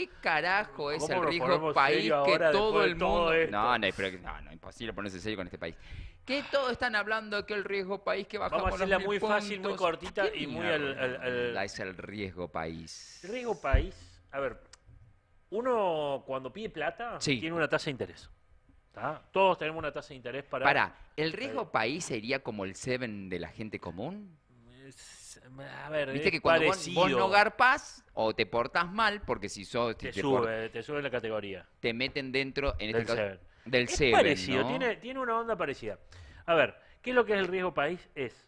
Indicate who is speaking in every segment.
Speaker 1: ¿Qué carajo es el riesgo país que todo el mundo... no, no, no, imposible ponerse serio con este país. Que todos están hablando que el riesgo país que bajamos Vamos a hacerla muy fácil, muy cortita y muy al, Es el riesgo país.
Speaker 2: riesgo país... A ver, uno cuando pide plata
Speaker 1: tiene una tasa de interés.
Speaker 2: Todos tenemos una tasa de interés para... Para, ¿el eh, riesgo
Speaker 1: país sería como el seven de la gente común?
Speaker 2: A ver, Viste que cuando vos, no garpas
Speaker 1: o te portas mal, porque si sos. Te, sube, te sube la categoría. Te meten dentro, en del este Del es parecido, tiene,
Speaker 2: tiene una onda parecida. A ver, ¿qué es lo que es el riesgo país? Es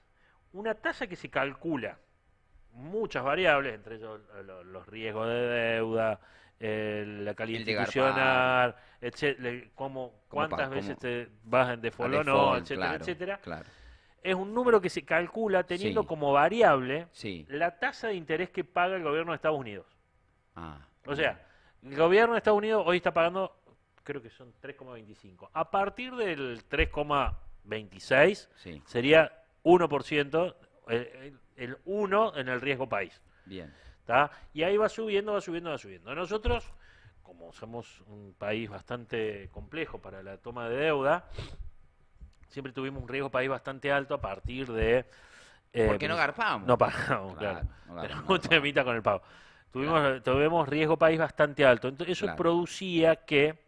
Speaker 2: una tasa que se calcula muchas variables, entre ellos los riesgos de deuda, la calidad institucional, etcétera, cuántas veces te vas en default no, etcétera, etcétera. Claro es un número que se calcula teniendo como variable la tasa de interés que paga el gobierno de Estados Unidos. Ah, o sea, el gobierno de Estados Unidos hoy está pagando, creo que son 3,25. A partir del 3,26 sería 1%, eh, eh, el, 1 en el riesgo país. Bien. Y ahí va subiendo, va subiendo, va subiendo. Nosotros, como somos un país bastante complejo para la toma de deuda, siempre tuvimos un riesgo país bastante alto a partir de... Eh, porque no pues, garpamos. No pagamos, claro. Pero No te con el pago. Tuvimos, tuvimos riesgo país bastante alto. Entonces, eso producía que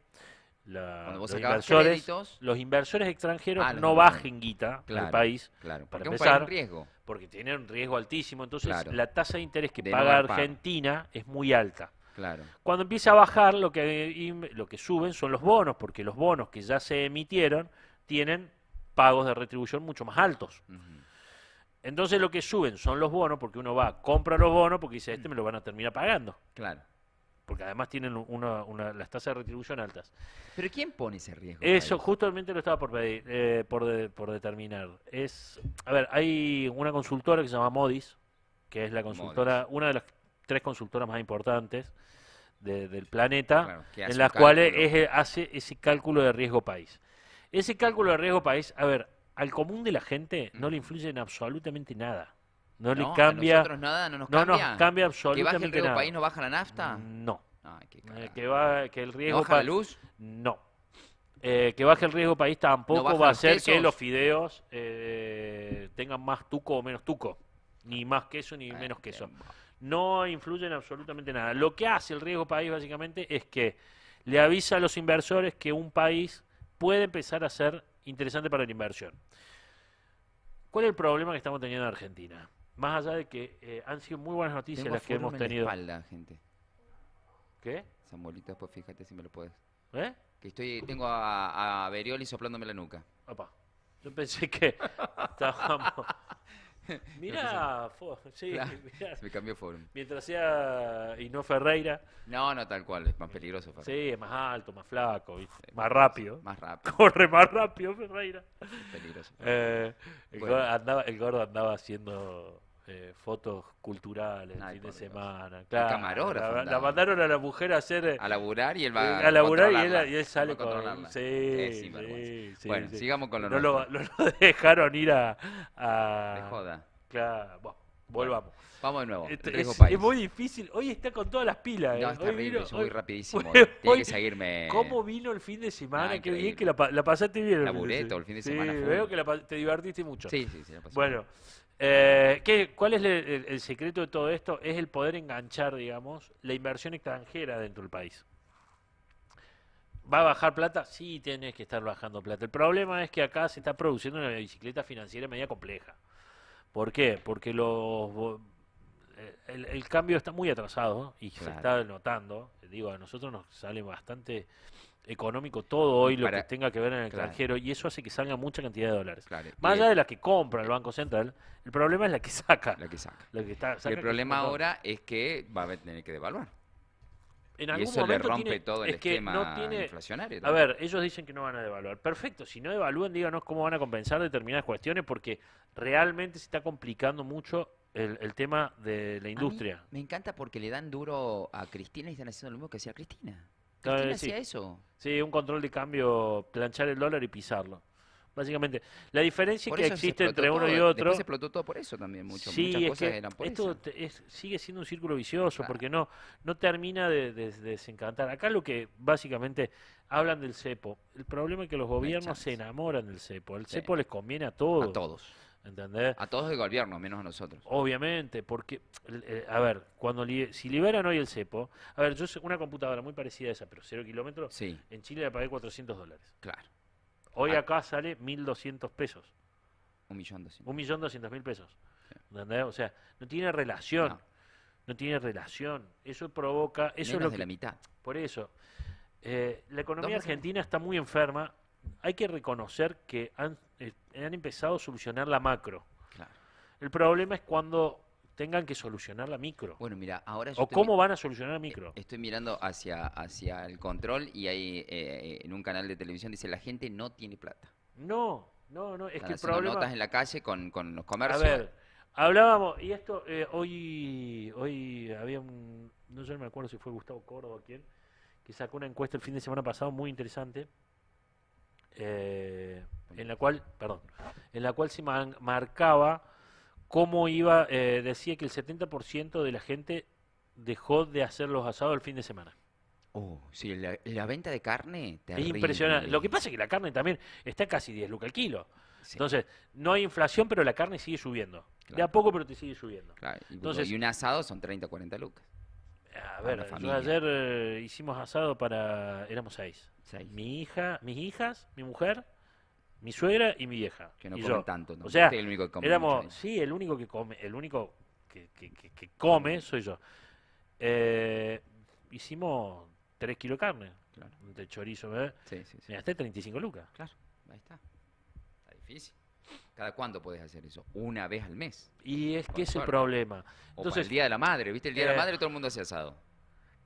Speaker 2: los, inversores, los inversores extranjeros ah, no bajen guita el país. Claro, para porque empezar, riesgo. Porque tienen un riesgo altísimo. Entonces, la tasa de interés que paga Argentina es muy alta. Claro. Cuando empieza a bajar, lo que, lo que suben son los bonos, porque los bonos que ya se emitieron tienen pagos de retribución mucho más altos. Entonces lo que suben son los bonos, porque uno va, compra los bonos, porque dice, este me lo van a terminar pagando. Claro. Porque además tienen una, las tasas de retribución altas.
Speaker 1: ¿Pero quién pone ese riesgo? Eso,
Speaker 2: justamente lo estaba por, pedir, eh, por, determinar. Es, a ver, hay una consultora que se llama Modis, que es la consultora, una de las tres consultoras más importantes del planeta, en las cuales eh, hace ese cálculo de riesgo país. Ese cálculo de riesgo país, a ver, al común de la gente no le influye en absolutamente nada. No, le cambia. A nosotros nada, no nos cambia. No nos cambia absolutamente nada. ¿Que baje el riesgo país no
Speaker 1: baja la nafta? Mm, no.
Speaker 2: Eh, que, va, el riesgo ¿No luz? No. Eh, que baje el riesgo país tampoco va a hacer que los fideos eh, tengan más tuco o menos tuco. Ni más queso ni menos queso. No influye en absolutamente nada. Lo que hace el riesgo país básicamente es que le avisa a los inversores que un país puede empezar a ser interesante para la inversión. ¿Cuál es el problema que estamos teniendo en Argentina?
Speaker 1: Más allá de que eh, han sido muy buenas noticias las que hemos tenido. ¿Qué? Samuelita, pues fíjate si me lo puedes. ¿Eh? Que estoy, tengo a, a Berioli soplándome la nuca. Opa. Yo pensé que estábamos. Mira,
Speaker 2: sí, Me cambió Forum. Mientras sea y no Ferreira.
Speaker 1: No, no, tal cual, es más peligroso Ferreira. Sí, es más alto, más flaco, más rápido. Más rápido. Corre más
Speaker 2: rápido Ferreira. peligroso. Eh, andaba, el gordo andaba haciendo eh, fotos culturales, el fin de semana. La, mandaron a la mujer a hacer. Eh, a laburar y él va eh, a laburar y él, sale con. Sí, bueno, sigamos con lo no lo, no lo, dejaron ir a. a... De joda. Claro, bueno,
Speaker 1: volvamos. vamos de nuevo. Este, es, muy
Speaker 2: difícil. Hoy está con todas las pilas. No, eh. está hoy voy rapidísimo. Tiene que seguirme. ¿Cómo vino el fin de semana? Ah, Qué bien que la, pasaste bien. el fin de semana. Veo que la, te divertiste mucho. Sí, sí, sí. Bueno. Eh, ¿qué, ¿Cuál es el, secreto de todo esto? Es el poder enganchar, digamos, la inversión extranjera dentro del país. ¿Va a bajar plata? Sí, tienes que estar bajando plata. El problema es que acá se está produciendo una bicicleta financiera media compleja. ¿Por qué? Porque los, eh, el, cambio está muy atrasado y se está notando. Digo, a nosotros nos sale bastante económico todo hoy lo que tenga que ver en el extranjero y eso hace que salga mucha cantidad de dólares. Más allá de las que compra el Banco Central, el problema es la que saca.
Speaker 1: La que saca. el problema ahora es que va a tener que devaluar. En algún y eso le rompe todo el esquema inflacionario. A ver,
Speaker 2: ellos dicen que no van a devaluar. Perfecto, si no devalúan, díganos cómo van a compensar determinadas cuestiones porque realmente se está complicando mucho el, el tema de la industria.
Speaker 1: me encanta porque le dan duro a Cristina y están haciendo lo mismo que hacía
Speaker 2: Cristina eso? Sí, un control de cambio, planchar el dólar y pisarlo. Básicamente, la diferencia que existe entre uno y otro. se explotó todo por eso también, mucho, sí, muchas cosas eran por esto sigue siendo un círculo vicioso porque no, no termina de, desencantar. Acá lo que básicamente hablan del cepo. El problema es que los gobiernos se enamoran del cepo. El cepo les conviene a todos. A todos.
Speaker 1: A todos el gobierno, menos a nosotros.
Speaker 2: Obviamente, porque, eh, a ver, cuando si liberan hoy el cepo, a ver, yo una computadora muy parecida a esa, pero cero kilómetros, sí. en Chile la pagué 400 dólares. Claro. Hoy ah. acá sale 1.200 pesos. Un millón doscientos. Un millón doscientos mil pesos. O sea, no tiene relación. No. tiene relación. Eso provoca... Eso es lo de la mitad. Por eso. Eh, la economía argentina está muy enferma hay que reconocer que eh, han, empezado a solucionar la macro. El problema es cuando
Speaker 1: tengan que solucionar la micro. Bueno, mira, ahora o cómo van a solucionar la eh, micro. Estoy mirando hacia hacia el control y ahí eh, en un canal de televisión dice la gente no tiene plata.
Speaker 2: No, no, no.
Speaker 1: Es que el problema. notas en la calle con, los comercios. A ver, hablábamos
Speaker 2: y esto hoy hoy había un no sé no me acuerdo si fue Gustavo Córdoba o quién que sacó una encuesta el fin de semana pasado muy interesante eh, en la cual, perdón, en la cual se marcaba cómo iba, eh, decía que el 70% de la gente dejó de hacer los asados el fin de semana. Oh, sí, la, venta de carne te es impresionante. Lo que pasa es que la carne también está casi 10 lucas al kilo. Entonces, no hay inflación, pero la carne sigue subiendo. De a poco, pero te sigue
Speaker 1: subiendo. Y, Entonces, un asado son 30, o 40 lucas. A ver, ayer eh,
Speaker 2: hicimos asado para. Éramos seis. Mi hija, mis hijas, mi mujer, mi suegra y mi vieja. Que no come tanto, O sea, este el único que éramos, sí, el único que come, el único que, come soy yo. Eh, hicimos
Speaker 1: tres kilos de carne, claro. de chorizo, ¿verdad? ¿eh? Sí, sí, sí. Me gasté 35 lucas. Claro, ahí está. Está difícil. ¿Cada cuándo podés hacer eso? Una vez al mes. Y es que es el problema. Entonces, el Día de la Madre, ¿viste? El Día de la eh, Madre todo el mundo hace asado.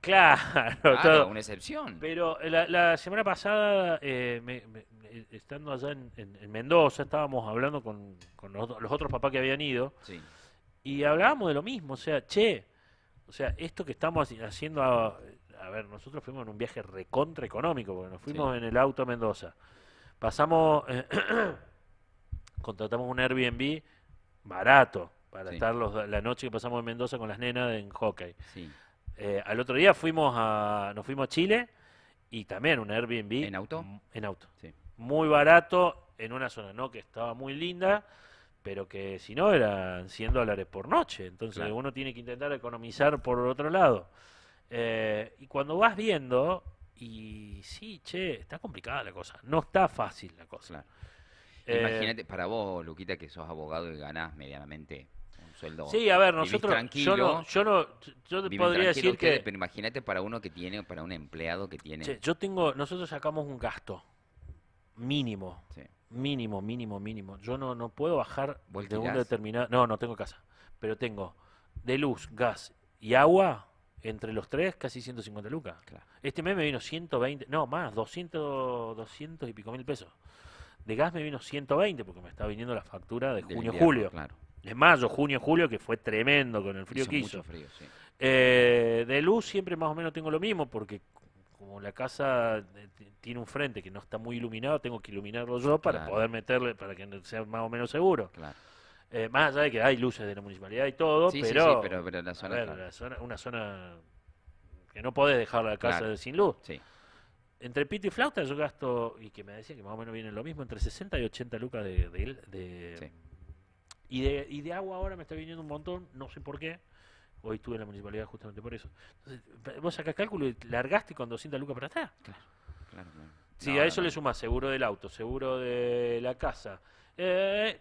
Speaker 2: Claro, una excepción. Pero eh, la, semana pasada, eh, estando allá en, Mendoza, estábamos hablando con, los, otros papás que habían ido. Sí. Y hablábamos de lo mismo, o sea, che, o sea, esto que estamos haciendo, a, ver, nosotros fuimos en un viaje recontra económico, porque nos fuimos en el auto a Mendoza. Pasamos... contratamos un Airbnb barato para estar la noche que pasamos en Mendoza con las nenas en hockey. Sí. Eh, al otro día fuimos a, nos fuimos a Chile y también un Airbnb. ¿En auto? En auto. Muy barato en una zona, ¿no? Que estaba muy linda, pero que si no eran 100 dólares por noche. Entonces uno tiene que intentar economizar por otro lado. Eh, y cuando vas viendo, y sí, che, está complicada la cosa. No está fácil la cosa. Claro.
Speaker 1: Eh, imagínate, para vos, Luquita, que sos abogado y ganás medianamente un sueldo. Sí, a ver, nosotros. yo no. Yo, no, yo te podría decir que. imagínate para uno que tiene, para un empleado que tiene.
Speaker 2: yo tengo. Nosotros sacamos un gasto mínimo. Mínimo, mínimo, mínimo. Yo no, no puedo bajar de un determinado. No, no tengo casa. Pero tengo de luz, gas y agua. Entre los tres, casi 150 lucas. Claro. Este mes me vino 120, no, más, 200, 200 y pico mil pesos. De gas me vino 120 porque me está viniendo la factura de junio-julio. Claro. De mayo, junio, julio, que fue tremendo con el frío que hizo. Eh, de luz siempre más o menos tengo lo mismo porque como la casa eh, tiene un frente que no está muy iluminado, tengo que iluminarlo yo para poder meterle, para que sea más o menos seguro. Eh, más allá de que hay luces de la municipalidad y todo, pero, pero, la zona, una zona que no podés dejar la casa sin luz. Sí entre pito y flauta yo gasto, y que me decía que más o menos viene lo mismo, entre 60 y 80 lucas de... y, de de agua ahora me está viniendo un montón, no sé por qué. Hoy estuve en la municipalidad justamente por eso. Entonces, vos sacás cálculo y largaste con 200 lucas para atrás. Claro, Si a eso le sumás seguro del auto, seguro de la casa, eh,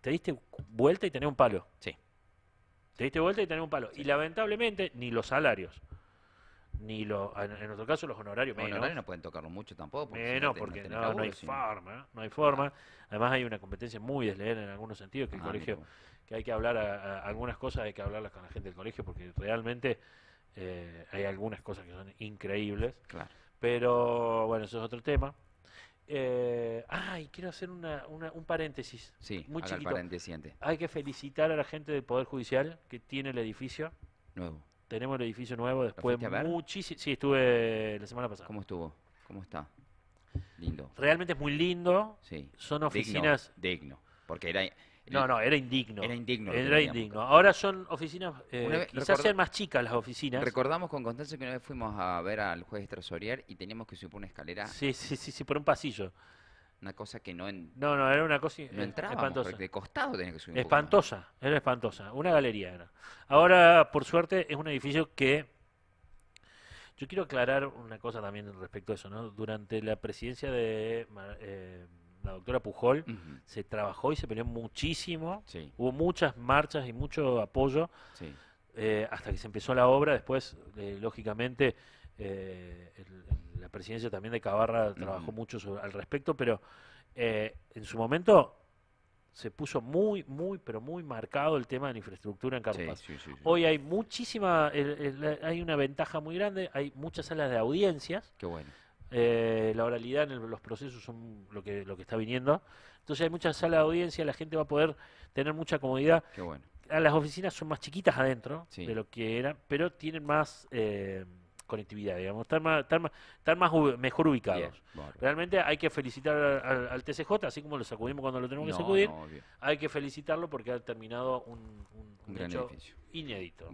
Speaker 2: te diste vuelta y tenés un palo. Sí. Te diste vuelta y tenés un palo. Y lamentablemente, ni los salarios en nuestro caso los honorarios menos. no pueden tocarlo mucho tampoco. no porque no, hay forma, hay Además hay una competencia muy desleal en algunos sentidos, que el colegio, que hay que hablar, a, algunas cosas hay que hablarlas con la gente del colegio, porque realmente eh, hay algunas cosas que son increíbles. Claro. Pero bueno, eso es otro tema. Eh, ay, quiero hacer una, un paréntesis. Sí, muy chiquito. Paréntesis. Hay que felicitar a la gente del Poder Judicial que tiene el edificio. Nuevo tenemos el edificio nuevo después muchísimo. Sí,
Speaker 1: estuve la semana pasada. ¿Cómo estuvo? ¿Cómo está? Lindo.
Speaker 2: Realmente es muy lindo. Sí. Son oficinas.
Speaker 1: Digno. Porque era. No, no, era indigno. Era indigno. Era indigno. Ahora son oficinas, eh, quizás sean más chicas las oficinas. Recordamos con constancia que una vez fuimos a ver al juez Trasorier y teníamos que subir por una escalera. Sí, sí, sí, sí, por un pasillo. Una cosa que no... entraba
Speaker 2: no, era una cosa espantosa. De costado tenía que subir. espantosa, era espantosa. Una galería era. Ahora, por suerte, es un edificio que... Yo quiero aclarar una cosa también respecto a eso, ¿no? Durante la presidencia de... Eh, la doctora Pujol, se trabajó y se peleó muchísimo. Hubo muchas marchas y mucho apoyo eh, hasta que se empezó la obra. Después, eh, lógicamente, eh, la presidencia también de Cavarra trabajó mucho al respecto, pero eh, en su momento se puso muy, muy, pero muy marcado el tema de la infraestructura en Carlos Hoy hay muchísima, hay una ventaja muy grande, hay muchas salas de audiencias. Qué bueno. Eh, la oralidad en los procesos son lo que, lo que está viniendo. Entonces hay muchas salas de audiencia, la gente va a poder tener mucha comodidad. Qué bueno. Las oficinas son más chiquitas adentro de lo que eran, pero tienen más... Eh, conectividad, digamos, están más, más, mejor ubicados. Realmente hay que felicitar al, TCJ, así como lo sacudimos cuando lo tenemos que sacudir, hay que felicitarlo porque ha terminado un, edificio. inédito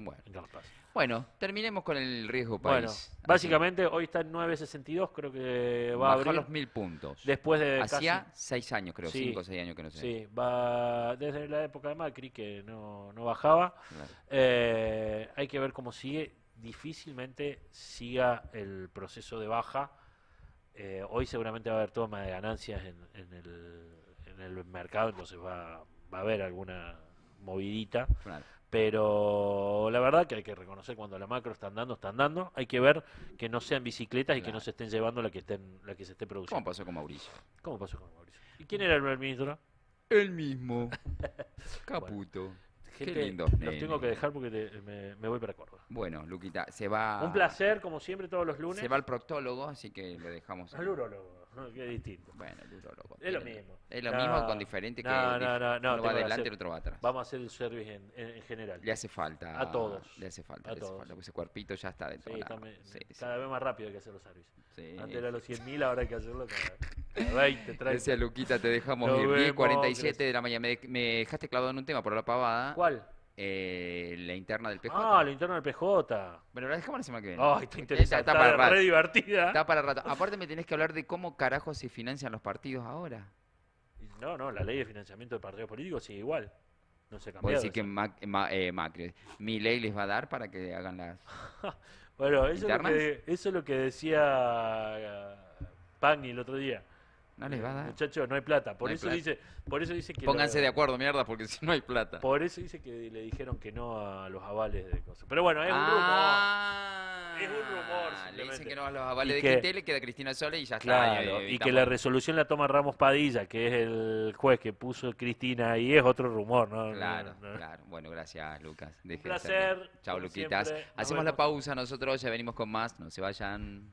Speaker 2: bueno. terminemos con el riesgo país. Bueno, básicamente hoy está en 9.62, creo que va a abrir. los mil puntos. Después de Hacía casi... seis años, creo, cinco o seis años que no se... Sí, va desde la época de Macri, que no, bajaba. Eh, hay que ver cómo sigue difícilmente siga el proceso de baja. Eh, hoy seguramente va a haber toma de ganancias en, el, en el mercado, entonces va, va a haber alguna movidita. Pero la verdad que hay que reconocer cuando la macro está andando, está andando. Hay que ver que no sean bicicletas y que no se estén llevando la que, estén, la que se esté produciendo. ¿Cómo pasó con Mauricio? ¿Cómo pasó con Mauricio?
Speaker 1: ¿Y quién era el primer ministro? El mismo.
Speaker 2: Caputo. Qué lindo. Los tengo
Speaker 1: que dejar porque me, voy para Córdoba. Bueno, Luquita, se va. Un placer, como siempre, todos los lunes. Se va al proctólogo, así que lo dejamos. Al urologo, que es distinto. Bueno, el urólogo. Es lo mismo. Es lo mismo con diferente que. No, no, no. Uno va adelante otro va atrás.
Speaker 2: Vamos a hacer el service en,
Speaker 1: general. Le hace falta. A todos. Le hace falta. A le todos. hace falta. ese cuerpito ya está dentro.
Speaker 2: Sí, cada vez más rápido hay que hacer los servicios. Antes era los 100.000, ahora hay que hacerlo cada
Speaker 1: 20, Luquita, te dejamos Nos ir. 47 de la mañana. Me, dejaste clavado en un tema por la pavada. ¿Cuál? Eh, la interna del PJ. Ah, la interna del PJ. Bueno, la dejamos la semana que viene. Ay, está interesante. Está, para rato. divertida. Está para rato. Aparte, me tenés que hablar de cómo carajo se financian los partidos ahora.
Speaker 2: No, no, la ley de financiamiento de partidos políticos sigue igual. No se cambia. decir que
Speaker 1: eh, Macri, mi ley les va a dar para que hagan las.
Speaker 2: bueno, eso es, que, eso es lo que decía eh, Pagni el otro día. No les va a eh, dar. Muchachos, no hay plata. Por eso dice, por eso dice que Pónganse de
Speaker 1: acuerdo, mierda, porque si no hay plata. Por eso dice que le dijeron
Speaker 2: que no a los avales de cosas.
Speaker 1: Pero bueno, es un rumor. Ah. Es un rumor. Le dicen que no a los avales de que, queda Cristina Sole y ya está. Eh, y, que la
Speaker 2: resolución la toma Ramos Padilla, que es el juez que puso Cristina y es otro rumor, ¿no? Claro,
Speaker 1: claro. Bueno, gracias, Lucas. un placer. Chao, Luquitas. Hacemos la pausa nosotros, ya venimos con más. No se vayan.